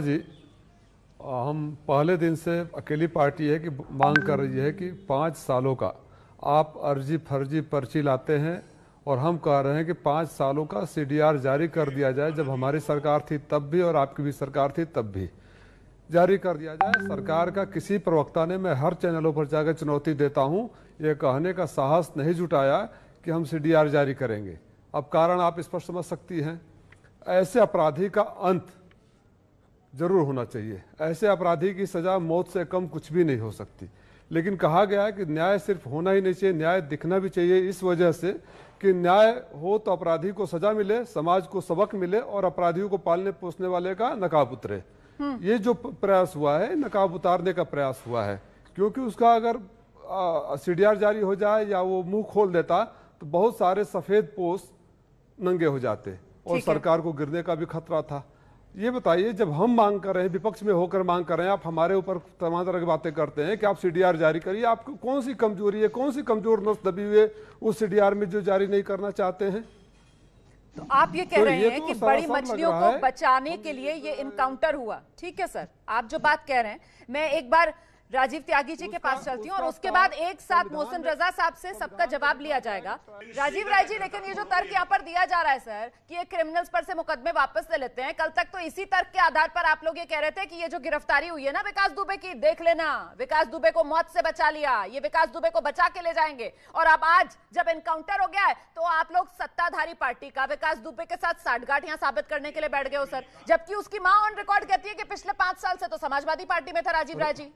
शर्मा जी हम पहले दिन से अकेली पार्टी है कि मांग कर रही है कि पाँच सालों का आप अर्जी फर्जी पर्ची लाते हैं और हम कह रहे हैं कि पाँच सालों का सी जारी कर दिया जाए जब हमारी सरकार थी तब भी और आपकी भी सरकार थी तब भी जारी कर दिया जाए सरकार का किसी प्रवक्ता ने मैं हर चैनलों पर जाकर चुनौती देता हूं ये कहने का साहस नहीं जुटाया कि हम सी जारी करेंगे अब कारण आप स्पष्ट समझ सकती हैं ऐसे अपराधी का अंत जरूर होना चाहिए ऐसे अपराधी की सजा मौत से कम कुछ भी नहीं हो सकती लेकिन कहा गया है कि न्याय सिर्फ होना ही नहीं चाहिए न्याय दिखना भी चाहिए इस वजह से कि न्याय हो तो अपराधी को सजा मिले समाज को सबक मिले और अपराधियों को पालने पोसने वाले का नकाब उतरे हम्म। ये जो प्रयास हुआ है नकाब उतारने का प्रयास हुआ है क्योंकि उसका अगर सी जारी हो जाए या वो मुंह खोल देता तो बहुत सारे सफेद पोस्ट नंगे हो जाते और सरकार को गिरने का भी खतरा था ये बताइए जब हम मांग कर रहे हैं विपक्ष में होकर मांग कर रहे हैं आप हमारे ऊपर तमाम तरह की बातें करते हैं कि आप सीडीआर जारी करिए आपको कौन सी कमजोरी है कौन सी कमजोर नस दबी हुई है उस सीडीआर में जो जारी नहीं करना चाहते हैं तो आप ये कह तो रहे हैं तो कि बड़ी मछलियों को बचाने के लिए ये इनकाउंटर हुआ ठीक है सर आप जो बात कह रहे हैं मैं एक बार राजीव त्यागी जी के पास चलती हूँ और उसके बाद एक साथ मोहसिन रजा साहब से सबका जवाब लिया जाएगा राजीव राय जी लेकिन ये जो तर्क यहाँ पर दिया जा रहा है सर कि ये क्रिमिनल्स पर से मुकदमे वापस ले लेते हैं कल तक तो इसी तर्क के आधार पर आप लोग ये कह रहे थे कि ये जो गिरफ्तारी हुई है ना विकास दुबे की देख लेना विकास दुबे को मौत से बचा लिया ये विकास दुबे को बचा के ले जाएंगे और अब आज जब एनकाउंटर हो गया है तो आप लोग सत्ताधारी पार्टी का विकास दुबे के साथ साठगाठ यहाँ साबित करने के लिए बैठ गए हो सर जबकि उसकी माँ ऑन रिकॉर्ड कहती है कि पिछले पांच साल से तो समाजवादी पार्टी में था Rajeev Rai ji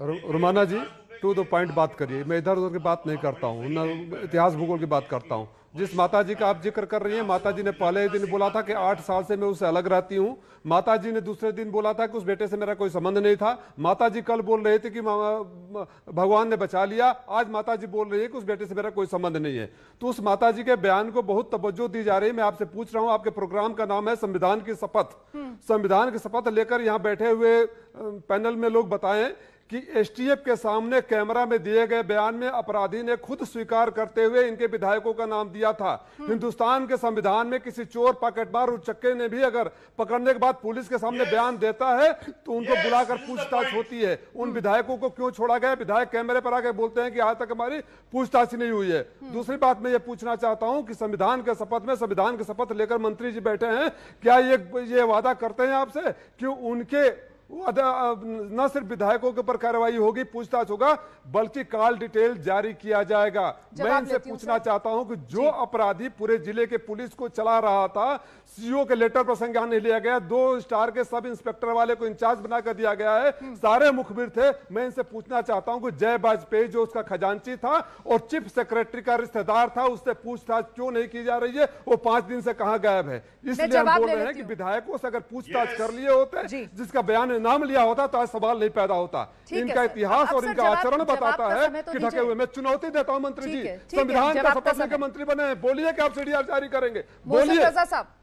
Rumana ji to the point बात करिए मैं इधर उधर की बात नहीं करता हूँ न इतिहास भूगोल की बात करता हूँ जिस माता जी का आप जिक्र कर रही हैं माता जी ने पहले ही दिन बोला था कि आठ साल से मैं उससे अलग रहती हूँ माता जी ने दूसरे दिन बोला था कि उस बेटे से मेरा कोई संबंध नहीं था माता जी कल बोल रहे थे कि भगवान ने बचा लिया आज माता जी बोल रही है कि उस बेटे से मेरा कोई संबंध नहीं है तो उस माता जी के बयान को बहुत तवज्जो दी जा रही है मैं आपसे पूछ रहा हूँ आपके प्रोग्राम का नाम है संविधान की शपथ हम्म। संविधान की शपथ लेकर यहाँ बैठे हुए पैनल में लोग बताएं कि एसटीएफ के सामने कैमरा में दिए गए बयान में अपराधी ने खुद स्वीकार करते हुए इनके विधायकों का नाम दिया था हिंदुस्तान के संविधान में किसी चोर पॉकेटमार उचक्के ने भी अगर पकड़ने के बाद पुलिस के सामने बयान देता है तो उनको बुलाकर पूछताछ होती है उन विधायकों को क्यों छोड़ा गया विधायक कैमरे पर आकर बोलते हैं कि आज तक हमारी पूछताछ नहीं हुई है hmm. दूसरी बात मैं ये पूछना चाहता हूँ कि संविधान के शपथ में संविधान के शपथ लेकर मंत्री जी बैठे हैं क्या ये ये वादा करते हैं आपसे कि उनके न सिर्फ विधायकों के ऊपर कार्रवाई होगी पूछताछ होगा बल्कि कॉल डिटेल जारी किया जाएगा मैं इनसे पूछना चाहता हूं कि जो अपराधी पूरे जिले के पुलिस को चला रहा था सीओ के लेटर पर संज्ञान नहीं लिया गया दो स्टार के सब इंस्पेक्टर वाले को इंचार्ज बनाकर दिया गया है हम्म। सारे मुखबिर थे मैं इनसे पूछना चाहता हूँ कि जय वाजपेयी जो उसका खजांची था और चीफ सेक्रेटरी का रिश्तेदार था उससे पूछताछ क्यों नहीं की जा रही है वो पांच दिन से कहा गायब है इसलिए हम बोल रहे हैं कि विधायकों से अगर पूछताछ कर लिए होते जिसका बयान ने नाम लिया होता तो आज सवाल नहीं पैदा होता इनका इतिहास और इनका आचरण बताता तो है तो कि ढके हुए मैं चुनौती देता हूं मंत्री जी संविधान का शपथ लेकर मंत्री बने बोलिए कि आप सीडीआर जारी करेंगे बोलिए